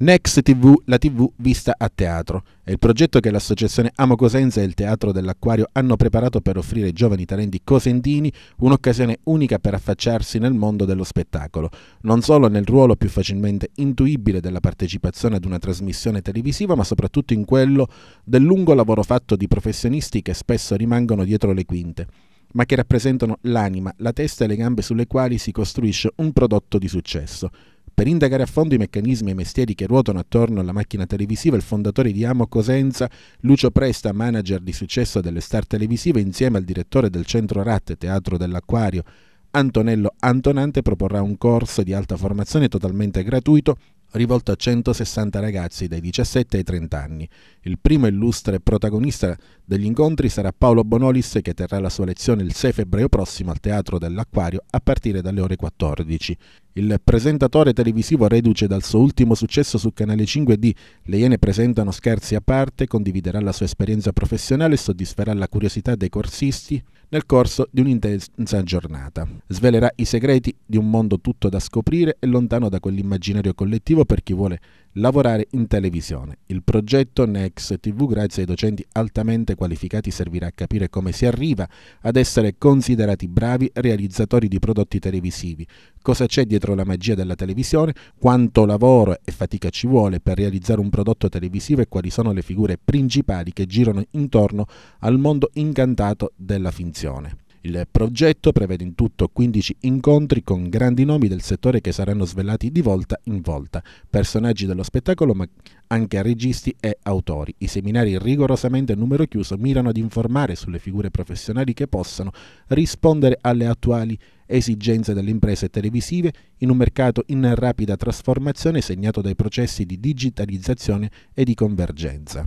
Next TV, la TV vista a teatro. È il progetto che l'associazione Amo Cosenza e il Teatro dell'Acquario hanno preparato per offrire ai giovani talenti cosentini un'occasione unica per affacciarsi nel mondo dello spettacolo, non solo nel ruolo più facilmente intuibile della partecipazione ad una trasmissione televisiva, ma soprattutto in quello del lungo lavoro fatto di professionisti che spesso rimangono dietro le quinte ma che rappresentano l'anima, la testa e le gambe sulle quali si costruisce un prodotto di successo. Per indagare a fondo i meccanismi e i mestieri che ruotano attorno alla macchina televisiva, il fondatore di Amo Cosenza, Lucio Presta, manager di successo delle star televisive, insieme al direttore del Centro Ratte Teatro dell'Acquario, Antonello Antonante, proporrà un corso di alta formazione totalmente gratuito rivolto a 160 ragazzi dai 17 ai 30 anni. Il primo illustre protagonista degli incontri sarà Paolo Bonolis che terrà la sua lezione il 6 febbraio prossimo al Teatro dell'Acquario a partire dalle ore 14. Il presentatore televisivo reduce dal suo ultimo successo su Canale 5D Le Iene presentano scherzi a parte, condividerà la sua esperienza professionale e soddisferà la curiosità dei corsisti nel corso di un'intensa giornata. Svelerà i segreti di un mondo tutto da scoprire e lontano da quell'immaginario collettivo per chi vuole lavorare in televisione. Il progetto Next TV, grazie ai docenti altamente qualificati, servirà a capire come si arriva ad essere considerati bravi realizzatori di prodotti televisivi, cosa c'è dietro la magia della televisione, quanto lavoro e fatica ci vuole per realizzare un prodotto televisivo e quali sono le figure principali che girano intorno al mondo incantato della finzione. Il progetto prevede in tutto 15 incontri con grandi nomi del settore che saranno svelati di volta in volta, personaggi dello spettacolo ma anche registi e autori. I seminari rigorosamente a numero chiuso mirano ad informare sulle figure professionali che possano rispondere alle attuali esigenze delle imprese televisive in un mercato in rapida trasformazione segnato dai processi di digitalizzazione e di convergenza.